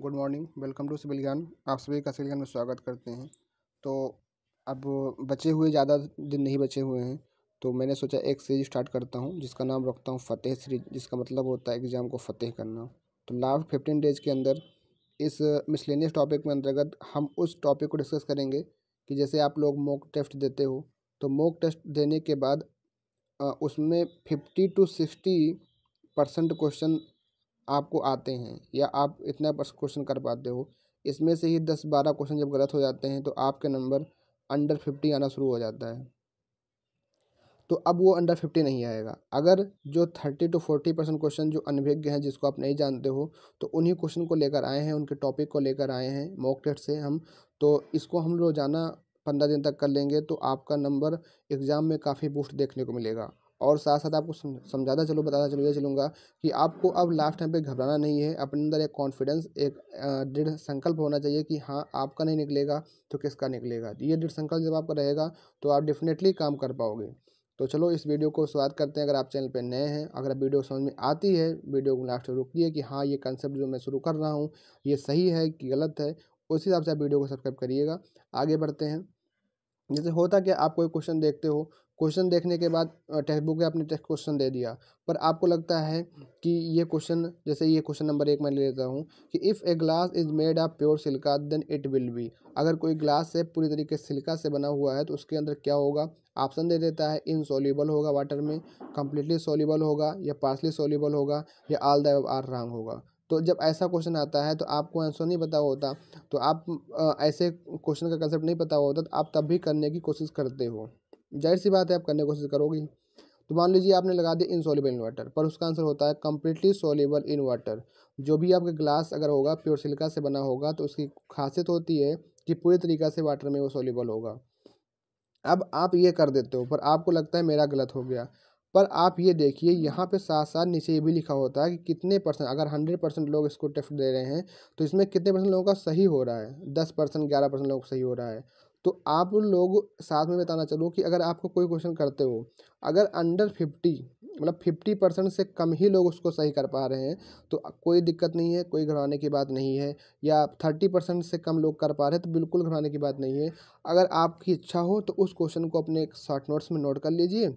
good morning welcome to civil Gyan आप सभी का सिविल ज्ञान में स्वागत करते हैं तो अब बचे हुए ज़्यादा दिन नहीं बचे हुए हैं तो मैंने सोचा एक सीरीज स्टार्ट करता हूँ जिसका नाम रखता हूँ फतेह सीरीज जिसका मतलब होता है एग्ज़ाम को फतेह करना तो लास्ट फिफ्टीन डेज के अंदर इस मिसलेनियस टॉपिक में अंतर्गत हम उस टॉपिक को डिस्कस करेंगे कि जैसे आप लोग मोक टेस्ट देते हो तो मोक टेस्ट देने के बाद उसमें fifty to sixty percent question आपको आते हैं या आप इतना क्वेश्चन कर पाते हो इसमें से ही दस बारह क्वेश्चन जब गलत हो जाते हैं तो आपके नंबर अंडर फिफ्टी आना शुरू हो जाता है तो अब वो अंडर फिफ्टी नहीं आएगा अगर जो thirty to forty percent question जो अनभिज्ञ हैं जिसको आप नहीं जानते हो तो उन्हीं क्वेश्चन को लेकर आए हैं उनके टॉपिक को लेकर आए हैं मॉक टेस्ट से हम तो इसको हम रोज़ाना पंद्रह दिन तक कर लेंगे तो आपका नंबर एग्ज़ाम में काफ़ी बूस्ट देखने को मिलेगा और साथ साथ आपको समझाता चलो बताता चलो ये चलूँगा कि आपको अब लास्ट टाइम पे घबराना नहीं है अपने अंदर एक कॉन्फिडेंस एक दृढ़ संकल्प होना चाहिए कि हाँ आपका नहीं निकलेगा तो किसका निकलेगा ये दृढ़ संकल्प जब आपका रहेगा तो आप डेफिनेटली काम कर पाओगे तो चलो इस वीडियो को शुरुआत करते हैं अगर आप चैनल पर नए हैं अगर आप वीडियो समझ में आती है वीडियो को लास्ट रुकिए कि हाँ ये कंसेप्ट जो मैं शुरू कर रहा हूँ ये सही है कि गलत है उस हिसाब से आप वीडियो को सब्सक्राइब करिएगा आगे बढ़ते हैं जैसे होता क्या आप कोई क्वेश्चन देखते हो क्वेश्चन देखने के बाद टेक्स्ट बुक में आपने टेक्स्ट क्वेश्चन दे दिया पर आपको लगता है कि ये क्वेश्चन जैसे ये क्वेश्चन नंबर एक मैं ले लेता हूँ कि if a glass is made of pure silica then it will be अगर कोई ग्लास से पूरी तरीके सिल्का से बना हुआ है तो उसके अंदर क्या होगा ऑप्शन दे देता है इनसॉल्यूबल होगा वाटर में कम्प्लीटली सोल्यूबल होगा या पार्सली सोल्यूबल होगा या आल द आर रॉन्ग होगा तो जब ऐसा क्वेश्चन आता है तो आपको आंसर नहीं पता होता तो आप ऐसे क्वेश्चन का कंसेप्ट नहीं पता होता तो आप तब भी करने की कोशिश करते हो जाहिर सी बात है आप करने की कोशिश करोगे तो मान लीजिए आपने लगा दिया इनसोलिबल इन वाटर पर उसका आंसर होता है कम्प्लीटली सोलिबल इन वाटर जो भी आपका ग्लास अगर होगा प्योर सिल्का से बना होगा तो उसकी खासियत होती है कि पूरी तरीका से वाटर में वो सोलिबल होगा अब आप ये कर देते हो पर आपको लगता है मेरा गलत हो गया पर आप ये देखिए यहाँ पे साथ साथ नीचे ये भी लिखा होता है कि कितने परसेंट अगर हंड्रेड परसेंट लोग इसको टेस्ट दे रहे हैं तो इसमें कितने परसेंट लोगों का सही हो रहा है दस परसेंट ग्यारह परसेंट लोगों का सही हो रहा है तो आप लोग साथ में बताना चलूँ कि अगर आपको कोई क्वेश्चन करते हो अगर अंडर फिफ्टी मतलब फिफ्टी परसेंट से कम ही लोग उसको सही कर पा रहे हैं तो कोई दिक्कत नहीं है कोई घबराने की बात नहीं है या थर्टी परसेंट से कम लोग कर पा रहे हैं तो बिल्कुल घबराने की बात नहीं है अगर आपकी इच्छा हो तो उस क्वेश्चन को अपने शॉर्ट नोट्स में नोट कर लीजिए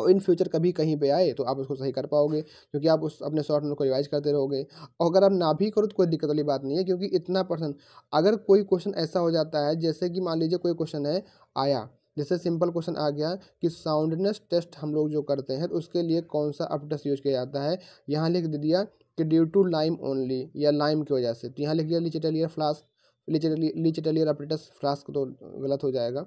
और इन फ्यूचर कभी कहीं पे आए तो आप उसको सही कर पाओगे क्योंकि आप उस अपने शॉर्ट नोट को रिवाइज करते रहोगे और अगर आप ना भी करो तो कोई दिक्कत वाली बात नहीं है क्योंकि इतना परसेंट अगर कोई क्वेश्चन ऐसा हो जाता है जैसे कि मान लीजिए कोई क्वेश्चन है आया जैसे सिंपल क्वेश्चन आ गया कि साउंडनेस टेस्ट हम लोग जो करते हैं तो उसके लिए कौन सा अप टेस्ट यूज किया जाता है यहाँ लिख दे दिया कि ड्यू टू लाइम ओनली या लाइम की वजह से तो यहाँ लिख दिया लिचेटेलियर फ्लास्क लिचेटेलियर अपटेटस फ्लास्क तो गलत हो जाएगा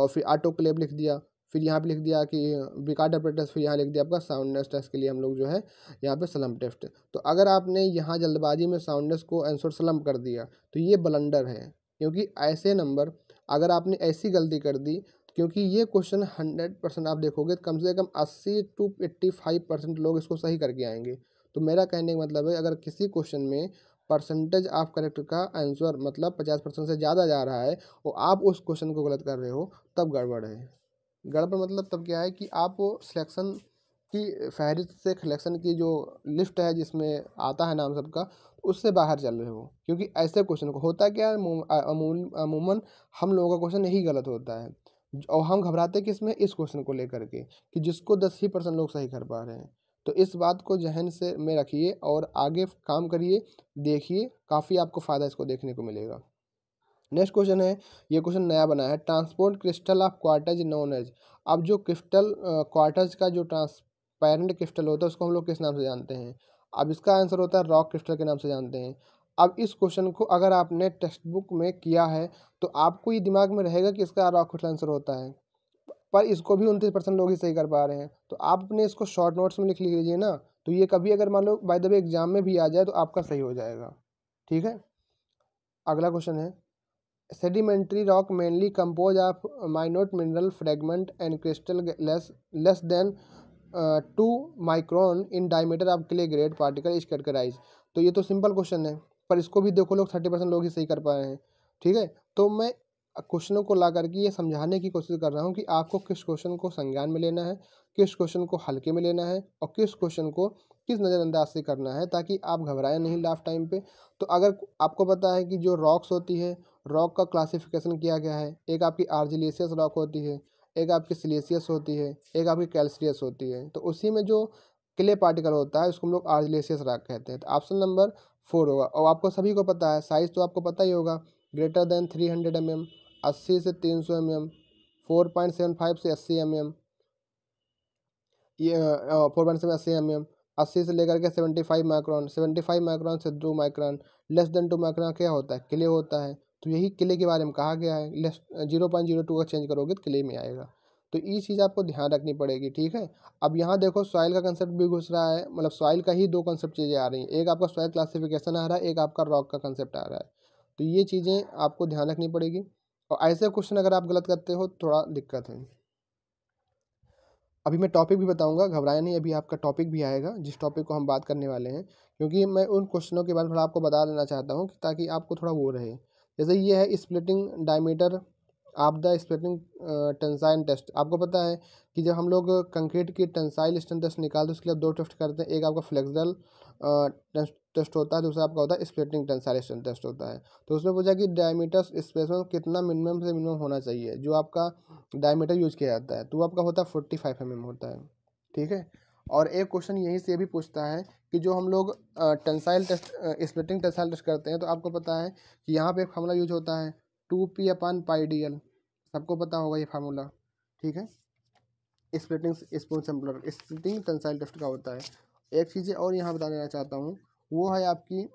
और फिर आटो क्लेब लिख दिया फिर यहाँ पे लिख दिया कि विकाट टेस्ट फिर यहाँ लिख दिया आपका साउंडनेस टेस्ट के लिए हम लोग जो है यहाँ पे सलम टेस्ट तो अगर आपने यहाँ जल्दबाजी में साउंडनेस को आंसर सलम कर दिया तो ये बलंडर है क्योंकि ऐसे नंबर अगर आपने ऐसी गलती कर दी क्योंकि ये क्वेश्चन हंड्रेड परसेंट आप देखोगे कम से कम अस्सी टू एट्टी फाइव परसेंट लोग इसको सही करके आएंगे तो मेरा कहने का मतलब है अगर किसी क्वेश्चन में परसेंटेज आप करेक्ट का आंसर मतलब पचास परसेंट से ज़्यादा जा रहा है और आप उस क्वेश्चन को गलत कर रहे हो तब गड़बड़ है गड़बड़ मतलब तब क्या है कि आप सिलेक्शन की फहरिस्त से सिलेक्शन की जो लिस्ट है जिसमें आता है नाम सबका उससे बाहर चल रहे हो क्योंकि ऐसे क्वेश्चन को होता क्या है अमूमन हम लोगों का क्वेश्चन यही गलत होता है और हम घबराते किस में इस क्वेश्चन को लेकर के कि जिसको दस ही परसेंट लोग सही कर पा रहे हैं तो इस बात को जहन से में रखिए और आगे काम करिए देखिए काफ़ी आपको फ़ायदा इसको देखने को मिलेगा नेक्स्ट क्वेश्चन है ये क्वेश्चन नया बना है transparent crystal of quartz known as अब जो क्रिस्टल क्वार्टज का जो ट्रांसपेरेंट क्रिस्टल होता है उसको हम लोग किस नाम से जानते हैं अब इसका आंसर होता है रॉक क्रिस्टल के नाम से जानते हैं अब इस क्वेश्चन को अगर आपने टेक्स्ट बुक में किया है तो आपको ये दिमाग में रहेगा कि इसका रॉक क्रिस्टल आंसर होता है पर इसको भी उनतीस परसेंट लोग ही सही कर पा रहे हैं तो आप अपने इसको शॉर्ट नोट्स में लिख लीजिए ना तो ये कभी अगर मान लो बाय द वे एग्जाम में भी आ जाए तो आपका सही हो जाएगा ठीक है अगला क्वेश्चन है sedimentary rock mainly compose of minute mineral fragment and crystal less less than two micron in diameter of clay grade particle is categorize तो ये तो सिंपल क्वेश्चन है पर इसको भी देखो लोग थर्टी परसेंट लोग ही सही कर पाए हैं ठीक है तो मैं क्वेश्चनों को ला करके ये समझाने की कोशिश कर रहा हूँ कि आपको किस क्वेश्चन को संज्ञान में लेना है किस क्वेश्चन को हल्के में लेना है और किस क्वेश्चन को किस नज़रअंदाज से करना है ताकि आप घबराएं नहीं लास्ट टाइम पे तो अगर आपको पता है कि जो रॉक्स होती है रॉक का क्लासिफिकेशन किया गया है एक आपकी आर्जिलेशियस रॉक होती है एक आपकी सिलेसियस होती है एक आपकी कैल्सियस होती है तो उसी में जो क्ले पार्टिकल होता है उसको हम लोग आर्जिलेसियस रॉक कहते हैं तो ऑप्शन नंबर फोर होगा और आपको सभी को पता है साइज़ तो आपको पता ही होगा greater than three hundred M M अस्सी से तीन सौ M M four point seven five से अस्सी एम एम ये फोर पॉइंट सेवन अस्सी एम एम अस्सी से लेकर के seventy five micron seventy five micron से दो micron less than two micron क्या होता है क्ले होता है तो यही किले के बारे में कहा गया है left zero point zero two का चेंज करोगे तो किले में आएगा तो ये चीज़ आपको ध्यान रखनी पड़ेगी ठीक है अब यहाँ देखो सॉइल का कंसेप्ट भी घुस रहा है मतलब सॉइल का ही दो कंसेप्ट चीज़ें आ रही हैं एक आपका सॉइल क्लासिफिकेशन आ रहा है एक आपका रॉक का कंसेप्ट आ रहा है तो ये चीज़ें आपको ध्यान रखनी पड़ेगी और ऐसे क्वेश्चन अगर आप गलत करते हो थोड़ा दिक्कत है अभी मैं टॉपिक भी बताऊंगा घबराया नहीं अभी आपका टॉपिक भी आएगा जिस टॉपिक को हम बात करने वाले हैं क्योंकि मैं उन क्वेश्चनों के बारे में थोड़ा आपको बता देना चाहता हूँ ताकि आपको थोड़ा वो रहे जैसे ये है स्प्लिटिंग डायमीटर आप द स्प्लिटिंग टेंसाइल टेस्ट आपको पता है कि जब हम लोग कंक्रीट की टेंसाइल स्ट्रेंथ टेस्ट निकालते हैं उसके लिए दो टेस्ट करते हैं एक आपका फ्लेक्सल टेस्ट होता है दूसरा आपका होता है स्प्लिटिंग टेंसाइल स्ट्रेंथ टेस्ट होता है तो उसमें पूछा कि डायमीटर में कितना मिनिमम से मिनिमम होना चाहिए जो आपका डायमीटर यूज किया जाता है तो आपका होता है फोर्टी फाइव एम होता है ठीक है और एक क्वेश्चन यहीं से भी पूछता है कि जो हम लोग tensile test splitting tensile test करते हैं तो आपको पता है कि यहाँ पे एक फार्मूला यूज होता है two P upon pi D L सबको पता होगा ये फार्मूला ठीक है splitting spoon sampler splitting tensile test का होता है एक चीज़ और यहाँ बता देना चाहता हूँ वो है आपकी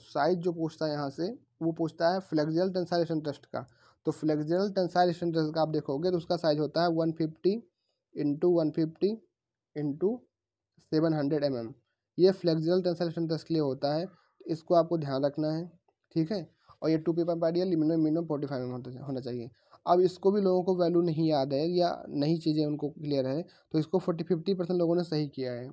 साइज जो पूछता है यहाँ से वो पूछता है फ्लेक्जल टेंसाइलेशन टेस्ट का तो फ्लेक्जल टेंसाइलेशन टेस्ट का आप देखोगे तो उसका साइज होता है one fifty into one fifty into seven hundred M M ये फ्लेक्जिबल टेंसाइल दस के लिए होता है इसको आपको ध्यान रखना है ठीक है और ये टू पेपर पर real minimum minimum forty five M होना चाहिए अब इसको भी लोगों को वैल्यू नहीं याद है या नहीं चीज़ें उनको क्लियर है तो इसको फोर्टी फिफ्टी परसेंट लोगों ने सही किया है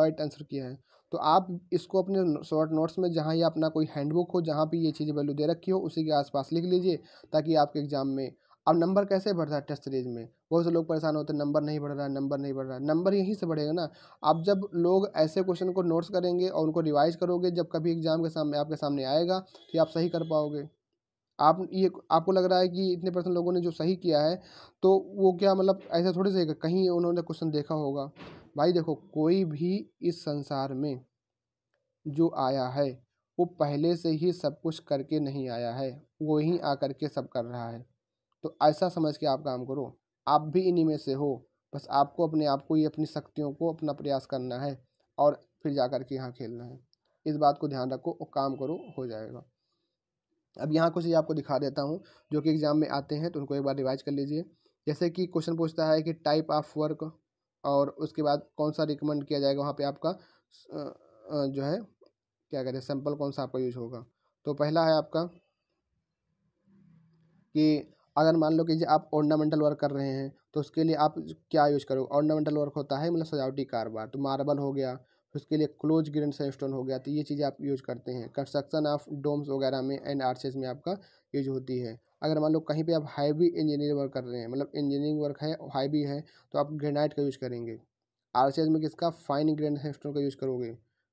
राइट आंसर किया है तो आप इसको अपने शॉर्ट नोट्स में जहाँ या अपना कोई हैंडबुक हो जहाँ पे ये चीज़ें वैल्यू दे रखी हो उसी के आसपास लिख लीजिए ताकि आपके एग्ज़ाम में अब नंबर कैसे बढ़ रहा है टेस्ट सीरीज़ में बहुत से लोग परेशान होते हैं नंबर नहीं बढ़ रहा है नंबर नहीं बढ़ रहा है नंबर यहीं से बढ़ेगा ना आप जब लोग ऐसे क्वेश्चन को नोट्स करेंगे और उनको रिवाइज करोगे जब कभी एग्जाम के सामने आपके सामने आएगा कि आप सही कर पाओगे आप ये आपको लग रहा है कि इतने परसेंट लोगों ने जो सही किया है तो वो क्या मतलब ऐसा थोड़ी से कहीं उन्होंने क्वेश्चन देखा होगा भाई देखो कोई भी इस संसार में जो आया है वो पहले से ही सब कुछ करके नहीं आया है वो ही आ के सब कर रहा है तो ऐसा समझ के आप काम करो आप भी इन्हीं में से हो बस आपको अपने आप को ये अपनी शक्तियों को अपना प्रयास करना है और फिर जा कर के यहाँ खेलना है इस बात को ध्यान रखो और काम करो हो जाएगा अब यहाँ कुछ ये आपको दिखा देता हूँ जो कि एग्ज़ाम में आते हैं तो उनको एक बार रिवाइज कर लीजिए जैसे कि क्वेश्चन पूछता है कि टाइप ऑफ वर्क और उसके बाद कौन सा रिकमेंड किया जाएगा वहाँ पे आपका जो है क्या कहते हैं सैम्पल कौन सा आपका यूज होगा तो पहला है आपका कि अगर मान लो कि आप ऑर्नामेंटल वर्क कर रहे हैं तो उसके लिए आप क्या यूज़ करोगे ऑर्नामेंटल वर्क होता है मतलब सजावटी कारबार तो मार्बल हो गया उसके लिए क्लोज ग्रेन सैंडस्टोन हो गया तो ये चीज़ें आप यूज़ करते हैं कंस्ट्रक्शन ऑफ डोम्स वगैरह में एंड आर्चेज में आपका यूज होती है अगर मान लो कहीं पे आप हाईवी इंजीनियरिंग वर्क कर रहे हैं मतलब इंजीनियरिंग वर्क है हाईवी है तो आप ग्रेनाइट का यूज़ करेंगे आरसीएस में किसका फाइन ग्रैंड सैंडस्टोन का यूज़ करोगे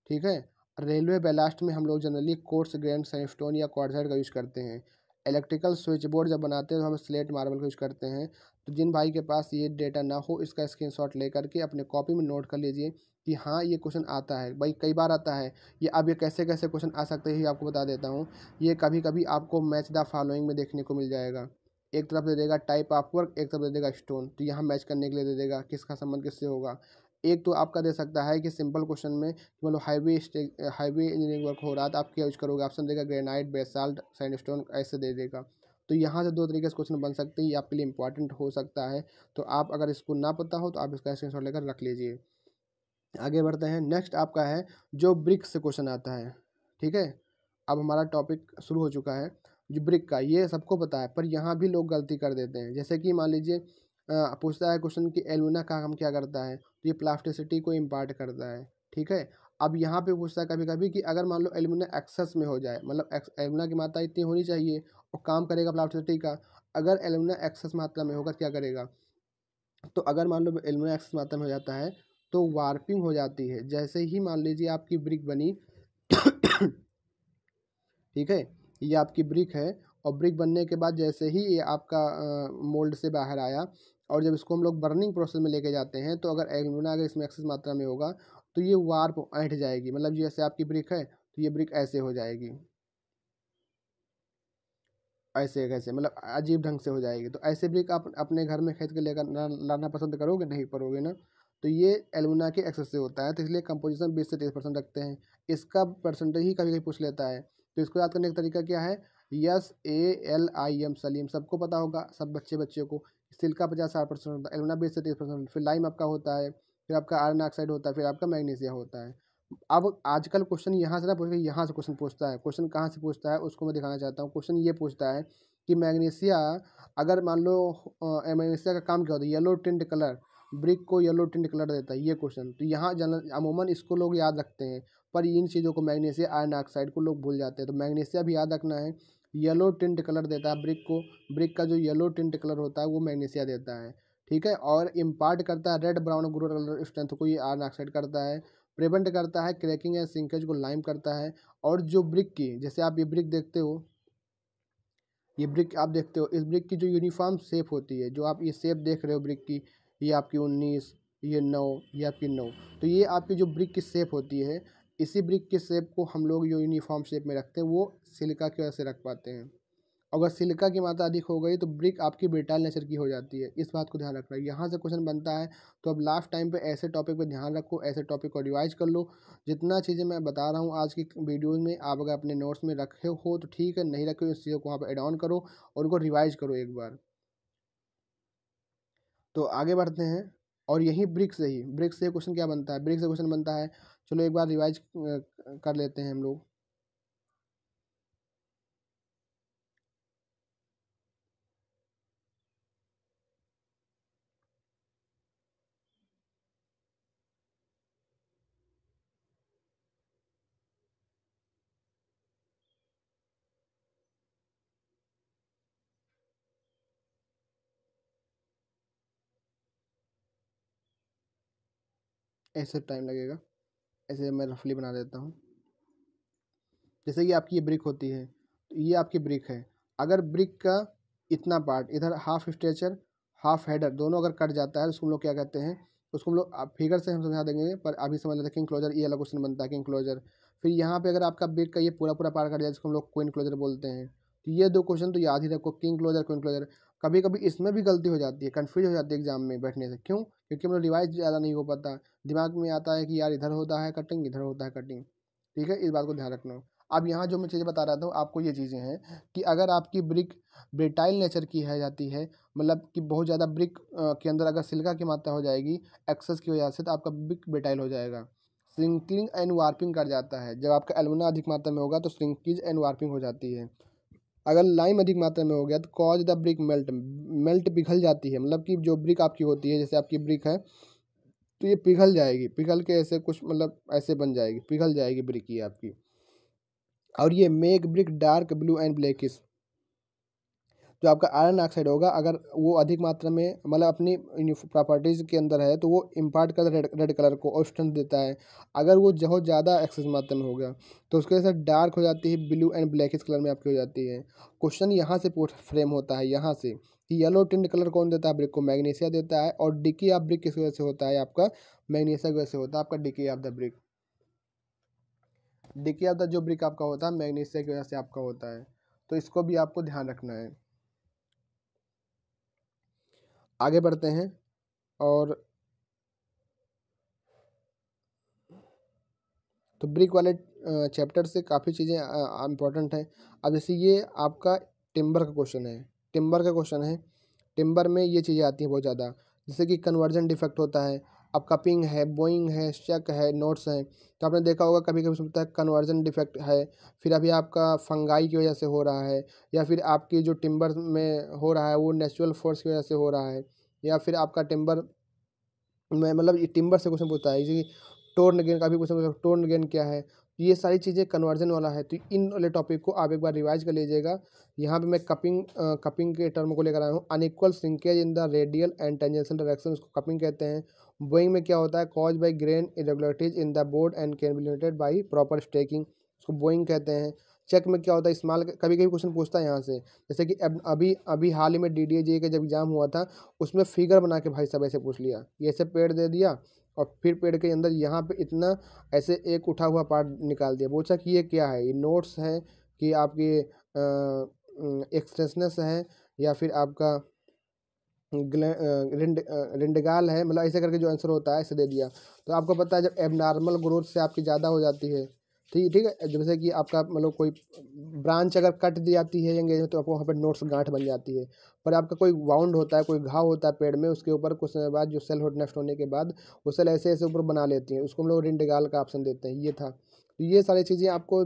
ठीक है रेलवे बेलास्ट में हम लोग जनरली कोर्स ग्रैंड सैंडस्टोन या क्वारसाइड का यूज़ करते हैं इलेक्ट्रिकल स्विच बोर्ड जब बनाते हैं तो हम स्लेट मार्बल का यूज़ करते हैं तो जिन भाई के पास ये डेटा ना हो इसका स्क्रीनशॉट लेकर के अपने कॉपी में नोट कर लीजिए कि हाँ ये क्वेश्चन आता है भाई कई बार आता है ये अब ये कैसे कैसे क्वेश्चन आ सकते हैं ये आपको बता देता हूँ ये कभी कभी आपको मैच द फॉलोइंग में देखने को मिल जाएगा एक तरफ दे देगा टाइप ऑफ वर्क एक तरफ दे देगा स्टोन तो यहाँ मैच करने के लिए दे देगा किसका संबंध किससे होगा एक तो आपका दे सकता है कि सिंपल क्वेश्चन में कि मतलब हाईवे हाईवे इंजीनियरिंग वर्क हो रहा था तो आप क्या यूज करोगे ऑप्शन देगा ग्रेनाइट बेसाल्ट सैंडस्टोन ऐसे दे देगा तो यहाँ से दो तरीके से क्वेश्चन बन सकते हैं ये आपके लिए इंपॉर्टेंट हो सकता है तो आप अगर इसको ना पता हो तो आप इसका स्क्रीन लेकर रख लीजिए आगे बढ़ते हैं नेक्स्ट आपका है जो ब्रिक से क्वेश्चन आता है ठीक है अब हमारा टॉपिक शुरू हो चुका है जो ब्रिक का ये सबको पता है पर यहाँ भी लोग गलती कर देते हैं जैसे कि मान लीजिए पूछता है क्वेश्चन कि एलुना का काम क्या करता है तो ये प्लास्टिसिटी को इम्पार्ट करता है ठीक है अब यहाँ पे पूछता है कभी कभी कि अगर मान लो एलुमिना एक्सेस में हो जाए मतलब एलुमिना की मात्रा इतनी होनी चाहिए और काम करेगा प्लास्टिसिटी का अगर एलुमिना एक्सेस मात्रा में होगा तो क्या करेगा तो अगर मान लो एलुमिना एक्सेस मात्रा में हो जाता है तो वार्पिंग हो जाती है जैसे ही मान लीजिए आपकी ब्रिक बनी ठीक है ये आपकी ब्रिक है और ब्रिक बनने के बाद जैसे ही ये आपका मोल्ड से बाहर आया और जब इसको हम लोग बर्निंग प्रोसेस में लेके जाते हैं तो अगर एलमिना अगर इसमें एक्सेस मात्रा में होगा तो ये वार्प ऐंट जाएगी मतलब जैसे आपकी ब्रिक है तो ये ब्रिक ऐसे हो जाएगी ऐसे कैसे मतलब अजीब ढंग से हो जाएगी तो ऐसे ब्रिक आप अपने घर में खरीद के लेकर लाना पसंद करोगे नहीं करोगे ना तो ये एलमिना के एक्सेस से होता है तो इसलिए कंपोजिशन बीस से तीस परसेंट रखते हैं इसका परसेंटेज ही कभी कभी पूछ लेता है तो इसको याद करने का तरीका क्या है yes A L I M Salim सबको पता होगा सब बच्चे बच्चे को स्टील का पचास साठ परसेंट होता है एलुना बीस से तीस परसेंट फिर लाइम आपका होता है फिर आपका आयरन ऑक्साइड होता है फिर आपका मैग्नीशिया होता है अब आजकल क्वेश्चन यहाँ से ना पूछ यहाँ से क्वेश्चन पूछता है क्वेश्चन कहाँ से पूछता है उसको मैं दिखाना चाहता हूँ क्वेश्चन ये पूछता है कि मैग्नीशिया अगर मान लो मैग्नीशिया का काम क्या होता है येलो टिंट कलर ब्रिक को येलो टिंट कलर देता है ये क्वेश्चन तो यहाँ अमूमन इसको लोग याद रखते हैं पर इन चीज़ों को मैग्नीशिया आयरन ऑक्साइड को लोग भूल जाते हैं तो मैग्नीशिया भी याद रखना है येलो टिंट कलर देता है ब्रिक को ब्रिक का जो येलो टिंट कलर होता है वो मैग्नीसिया देता है ठीक है और इम्पार्ट करता है red brown grow colour strength को ये आयरन ऑक्साइड करता है प्रिवेंट करता है क्रैकिंग या सिंकेज को लाइम करता है और जो ब्रिक की जैसे आप ये ब्रिक देखते हो ये ब्रिक आप देखते हो इस ब्रिक की जो यूनिफॉर्म सेप होती है जो आप ये सेप देख रहे हो ब्रिक की ये आपकी उन्नीस ये नौ ये आपकी नौ तो ये आपकी जो ब्रिक की सेप होती है इसी ब्रिक के शेप को हम लोग जो यूनिफॉर्म शेप में रखते हैं वो सिलिका की वजह से रख पाते हैं अगर सिलिका की मात्रा अधिक हो गई तो ब्रिक आपकी ब्रिटाइल नेचर की हो जाती है इस बात को ध्यान रखना यहाँ से क्वेश्चन बनता है तो अब लास्ट टाइम पे ऐसे टॉपिक पे ध्यान रखो ऐसे टॉपिक को रिवाइज कर लो जितना चीज़ें मैं बता रहा हूँ आज की वीडियोज़ में आप अगर अपने नोट्स में रखे हो तो ठीक है नहीं रखे हो इस चीज़ों को वहाँ पर एड ऑन करो और उनको रिवाइज करो एक बार तो आगे बढ़ते हैं और यही ब्रिक से ही ब्रिक से क्वेश्चन क्या बनता है ब्रिक से क्वेश्चन बनता है चलो एक बार रिवाइज कर लेते हैं हम लोग ऐसे टाइम लगेगा ऐसे मैं रफली बना देता हूँ जैसे कि आपकी ये ब्रिक होती है तो ये आपकी ब्रिक है अगर ब्रिक का इतना पार्ट इधर हाफ स्ट्रेचर हाफ हेडर दोनों अगर कट जाता है तो उसको हम लोग क्या कहते हैं उसको हम लोग फिगर से हम समझा देंगे पर अभी समझ लेते हैं किंग क्लोजर ये अलग क्वेश्चन बनता है किंग क्लोजर फिर यहाँ पे अगर आपका ब्रिक का ये पूरा पूरा पार्ट कट जाए जिसको हम लोग क्विन क्लोजर बोलते हैं तो ये दो क्वेश्चन तो याद ही रखो किंग क्लोजर क्विन क्लोजर कभी कभी इसमें भी गलती हो जाती है कन्फ्यूज हो जाती है एग्जाम में बैठने से क्यों क्योंकि हम मतलब लोग रिवाइज ज़्यादा नहीं हो पाता दिमाग में आता है कि यार इधर होता है कटिंग इधर होता है कटिंग ठीक है इस बात को ध्यान रखना अब यहाँ जो मैं चीज़ें बता रहा था आपको ये चीज़ें हैं कि अगर आपकी ब्रिक ब्रिटाइल नेचर की है जाती है मतलब कि बहुत ज़्यादा ब्रिक के अंदर अगर सिल्का की मात्रा हो जाएगी एक्सेस की वजह से तो आपका ब्रिक ब्रिटाइल हो जाएगा श्रिंकिंग एंड वार्पिंग कर जाता है जब आपका एलमुना अधिक मात्रा में होगा तो श्रिंकिज एंड वार्पिंग हो जाती है अगर लाइम अधिक मात्रा में हो गया तो cause the brick melt melt पिघल जाती है मतलब कि जो ब्रिक आपकी होती है जैसे आपकी ब्रिक है तो ये पिघल जाएगी पिघल के ऐसे कुछ मतलब ऐसे बन जाएगी पिघल जाएगी ब्रिक ये आपकी और ये make brick dark blue and इस जो आपका आयरन ऑक्साइड होगा अगर वो अधिक मात्रा में मतलब अपनी प्रॉपर्टीज़ के अंदर है तो वो इम्पार्ट कर रेड रेड कलर को और स्ट्रेंथ देता है अगर वो बहुत ज़्यादा एक्सेस मात्रा में होगा तो उसकी वजह से डार्क हो जाती है ब्लू एंड ब्लैक कलर में आपकी हो जाती है क्वेश्चन यहाँ से फ्रेम होता है यहाँ से कि येलो टिंट कलर कौन देता है ब्रिक को मैग्नीशिया देता है और डिकी ऑफ ब्रिक किस वजह से होता है आपका मैग्नीशिया की वजह से होता है आपका decay of the brick decay of the जो ब्रिक आपका होता है मैग्नीशिया की वजह से आपका होता है तो इसको भी आपको ध्यान रखना है आगे बढ़ते हैं और तो ब्रिक वाले चैप्टर से काफ़ी चीज़ें इंपॉर्टेंट हैं अब जैसे ये आपका टिम्बर का क्वेश्चन है टिम्बर का क्वेश्चन है टिम्बर में ये चीज़ें आती हैं बहुत ज़्यादा जैसे कि कन्वर्जन डिफेक्ट होता है आपका पिंग है बोइंग है चेक है नोट्स हैं तो आपने देखा होगा कभी कभी सकता है कन्वर्जन डिफेक्ट है फिर अभी आपका फंगाई की वजह से हो रहा है या फिर आपकी जो टिम्बर में हो रहा है वो नेचुरल फोर्स की वजह से हो रहा है या फिर आपका टिम्बर में मतलब टिम्बर से क्वेश्चन पूछता है जैसे टोर्न गेन का भी क्वेश्चन पूछता है टोर्न गेन क्या है तो ये सारी चीज़ें कन्वर्जन वाला है तो इन वाले टॉपिक को आप एक बार रिवाइज कर लीजिएगा यहाँ पे मैं कपिंग कपिंग के टर्म को लेकर आया हूँ unequal shrinkage in the radial and tangential direction उसको कपिंग कहते हैं बोइंग में क्या होता है cause by grain irregularities in the board and can be limited by proper stacking उसको बोइंग कहते हैं चेक में क्या होता है इस्माल कभी कभी क्वेश्चन पूछता है यहाँ से जैसे कि अब अभी अभी हाल ही में डी डी का जब एग्ज़ाम हुआ था उसमें फिगर बना के भाई साहब ऐसे पूछ लिया ये ऐसे पेड़ दे दिया और फिर पेड़ के अंदर यहाँ पे इतना ऐसे एक उठा हुआ पार्ट निकाल दिया बोचा कि ये क्या है ये नोट्स है कि आपकी एक्सटेंसनेस है या फिर आपका रिंड रिंडगाल है मतलब ऐसे करके जो आंसर होता है ऐसे दे दिया तो आपको पता है जब एबनॉर्मल ग्रोथ से आपकी ज़्यादा हो जाती है ठीक तो है ठीक है जैसे कि आपका मतलब कोई ब्रांच अगर कट दी जाती है एंगेज तो आपको वहाँ पर नोट्स गांठ बन जाती है पर आपका कोई वाउंड होता है कोई घाव होता है पेड़ में उसके ऊपर कुछ समय बाद जो सेल नष्ट होने के बाद वो सेल ऐसे ऐसे ऊपर बना लेती हैं उसको हम लोग रिंडगाल का ऑप्शन देते हैं ये था तो ये सारी चीज़ें आपको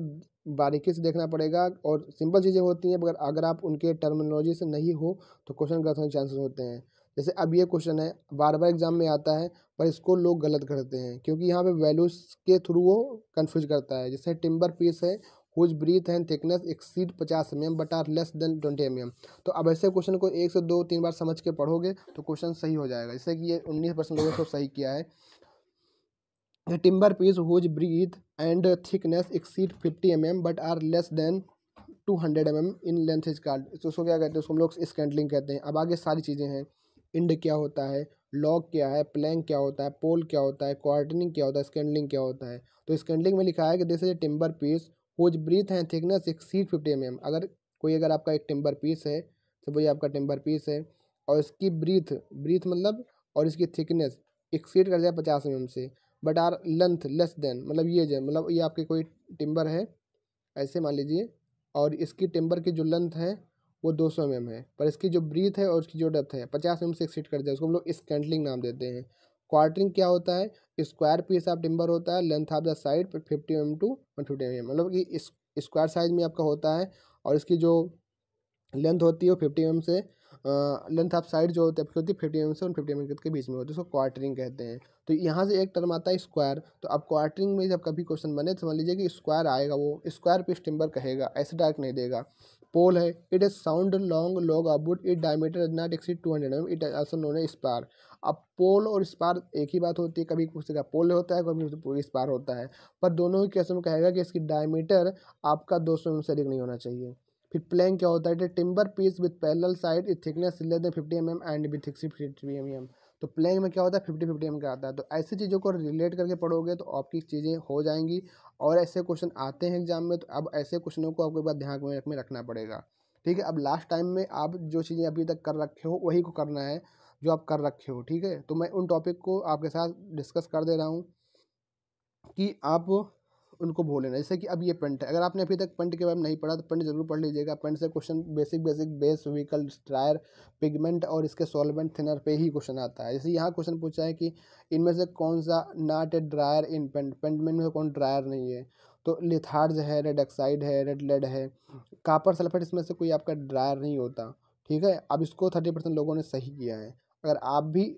बारीकी से देखना पड़ेगा और सिंपल चीज़ें होती हैं मगर अगर आप उनके टर्मिनोलॉजी से नहीं हो तो क्वेश्चन गलत होने चांसेस होते हैं जैसे अब ये क्वेश्चन है बार बार एग्जाम में आता है पर इसको लोग गलत करते हैं क्योंकि यहाँ पे वैल्यूज के थ्रू वो कन्फ्यूज करता है जैसे टिम्बर पीस है whose breadth and thickness exceed पचास M M but are less than twenty M M तो अब ऐसे क्वेश्चन को एक से दो तीन बार समझ के पढ़ोगे तो क्वेश्चन सही हो जाएगा जैसे कि ये उन्नीस परसेंट लोगों को तो सही किया है timber piece whose breadth and thickness and fifty M M but are less than two hundred M M in length is called उसको क्या कहते हैं उसको हम लोग स्कैंडलिंग कहते हैं अब आगे सारी चीज़ें हैं इंड क्या होता है लॉग क्या है प्लैंग क्या होता है पोल क्या होता है क्वार्टनिंग क्या होता है स्कैंडलिंग क्या होता है तो स्कैंडलिंग में लिखा है कि this is a timber piece whose breadth है थिकनेस सीट फिफ्टी एम अगर कोई अगर आपका एक टिम्बर पीस है तो ये आपका टिम्बर पीस है और इसकी ब्रीथ ब्रीथ मतलब और इसकी थिकनेस एक सीट कर जाए पचास एम से but are length less than मतलब ये जो मतलब ये आपके कोई टिम्बर है ऐसे मान लीजिए और इसकी टिम्बर की जो लेंथ है वो दो सौ एम है पर इसकी जो ब्रीथ है और उसकी जो डेप्थ है पचास एम से एक्सीड करते हैं उसको हम लोग स्कैंडलिंग नाम देते हैं क्वार्टरिंग क्या होता है स्क्वायर पीस ऑफ टिम्बर होता है length of the side fifty M to one fifty M मतलब कि स्क्वायर साइज में आपका होता है और इसकी जो लेंथ होती है वो फिफ्टी एम से लेंथ ऑफ साइड जो होती है आपकी होती है फिफ्टी एम से वन फिफ्टी एम के बीच में होती है उसको क्वार्टरिंग कहते हैं तो यहाँ से एक टर्म आता है स्क्वायर तो आप क्वार्टरिंग में जब कभी क्वेश्चन बने तो समझ लीजिए कि स्क्वायर आएगा वो स्क्वायर पीस टिम्बर कहेगा ऐसे डायरेक्ट नहीं देगा पोल है it is sound long log of it diameter is not exceed two hundred M it also known spar अब पोल और स्पार एक ही बात होती है कभी किसी का पोल होता है कभी स्पार होता है पर दोनों ही कैसे में कहेगा कि इसकी डायमीटर आपका दो सौ एम mm से अधिक नहीं होना चाहिए फिर प्लैंग क्या होता है timber piece with parallel side with thickness less than fifty M M and with sixty M M तो प्लैंग में क्या होता है फिफ्टी फिफ्टी एम का आता है तो ऐसी चीज़ों को रिलेट करके पढ़ोगे तो आपकी चीज़ें हो जाएंगी और ऐसे क्वेश्चन आते हैं एग्जाम में तो अब ऐसे क्वेश्चनों को एक बार ध्यान में, में रखना पड़ेगा ठीक है अब लास्ट टाइम में आप जो चीज़ें अभी तक कर रखे हो वही को करना है जो आप कर रखे हो ठीक है तो मैं उन टॉपिक को आपके साथ डिस्कस कर दे रहा हूँ कि आप उनको भूल लेना जैसे कि अब ये पेंट है अगर आपने अभी तक पेंट के बारे में नहीं पढ़ा तो पेंट जरूर पढ़ लीजिएगा पेंट से question basic basic base vehicle drier pigment और इसके सॉल्वेंट थिनर पे ही क्वेश्चन आता है जैसे यहाँ क्वेश्चन पूछा है कि इनमें से कौन सा not a drier in paint paint में इनमें से कौन ड्रायर नहीं है तो लिथार्ज है रेड ऑक्साइड है रेड लेड है कापर सल्फेट इसमें से कोई आपका ड्रायर नहीं होता ठीक है अब इसको थर्टी परसेंट लोगों ने सही किया है अगर आप भी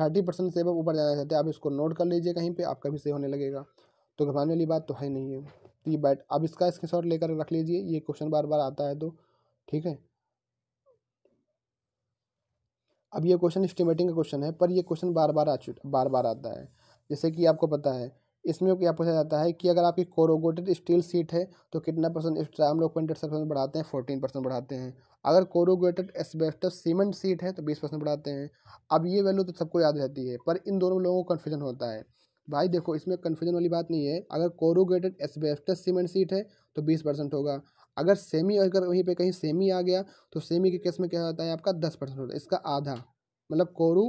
थर्टी परसेंट से ऊपर जाना चाहते हैं आप इसको नोट कर लीजिए कहीं पे आपका भी सही होने लगेगा तो घबराने वाली बात तो है नहीं है तो ये बैट अब इसका स्क्रीनशॉट लेकर रख लीजिए ये क्वेश्चन बार बार आता है तो ठीक है अब ये क्वेश्चन स्टीमेटिंग का क्वेश्चन है पर ये क्वेश्चन बार बार आ चुका बार बार आता है जैसे कि आपको पता है इसमें क्या पूछा जाता है कि अगर आपकी कोरोगोटेड स्टील सीट है तो कितना परसेंट एक्स्ट्रा हम लोग ट्वेंटी परसेंट बढ़ाते हैं फोर्टीन परसेंट बढ़ाते हैं अगर कोरोगोटेड एस्बेस्टस सीमेंट सीट है तो बीस परसेंट बढ़ाते हैं अब ये वैल्यू तो सबको याद रहती है पर इन दोनों लोगों को कन्फ्यूजन होता है भाई देखो इसमें कन्फ्यूजन वाली बात नहीं है अगर कोरोगेटेड एसबेस्टस सीमेंट सीट है तो बीस परसेंट होगा अगर सेमी अगर वहीं पे कहीं सेमी आ गया तो सेमी के केस में क्या होता है आपका दस परसेंट होता है इसका आधा मतलब कोरू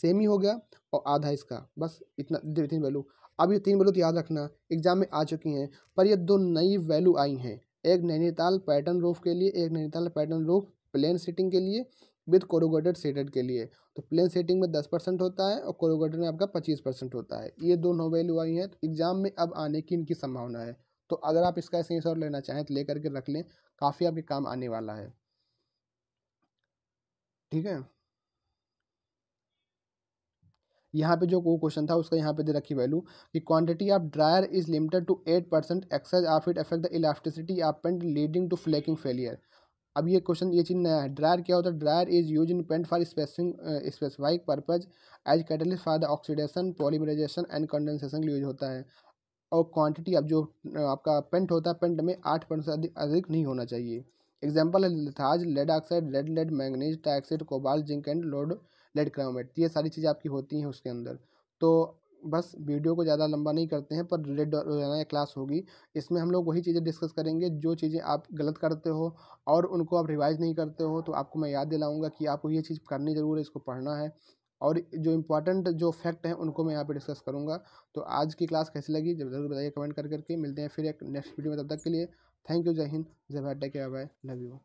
सेमी हो गया और आधा इसका बस इतना तीन वैल्यू अब ये तीन वैल्यू तो याद रखना एग्जाम में आ चुकी हैं पर ये दो नई वैल्यू आई हैं एक नैनीताल पैटर्न रूफ के लिए एक Nainital pattern roof plain sheeting के लिए विद कोरोगेटेड सेटेड के लिए तो प्लेन सेटिंग में दस परसेंट होता है और कोरोगेटेड में आपका पच्चीस परसेंट होता है ये दो नोवेल वैल्यू आई हैं तो एग्ज़ाम में अब आने की इनकी संभावना है तो अगर आप इसका स्क्रीनशॉट लेना चाहें तो ले करके रख लें काफ़ी आपके काम आने वाला है ठीक है यहाँ पे जो वो क्वेश्चन था उसका यहाँ पे दे रखी वैल्यू कि quantity of drier is limited to eight percent excess of it affect the elasticity of paint leading to flaking failure अब ये क्वेश्चन ये चीज़ नया है ड्रायर क्या होता है drier is use in paint for spacing specific purpose as catalyst for the oxidation polymerisation and condensation use होता है और क्वांटिटी अब जो uh, आपका पेंट होता है पेंट में आठ परसेंट से अधिक, अधिक नहीं होना चाहिए एग्जाम्पल है litharge lead oxide red lead manganese dioxide cobalt zinc and load lead chromate ये सारी चीज़ें आपकी होती हैं उसके अंदर तो बस वीडियो को ज़्यादा लंबा नहीं करते हैं पर रिलेटेड रोजाना क्लास होगी इसमें हम लोग वही चीज़ें डिस्कस करेंगे जो चीज़ें आप गलत करते हो और उनको आप रिवाइज़ नहीं करते हो तो आपको मैं याद दिलाऊंगा कि आपको ये चीज़ करनी ज़रूर है इसको पढ़ना है और जो इंपॉर्टेंट जो फैक्ट हैं उनको मैं यहाँ पर डिस्कस करूँगा तो आज की क्लास कैसी लगी जब जरूर बताइए कमेंट कर करके मिलते हैं फिर एक नेक्स्ट वीडियो में तब तक के लिए थैंक यू जय हिंद जय भाई टेक बाय लव यू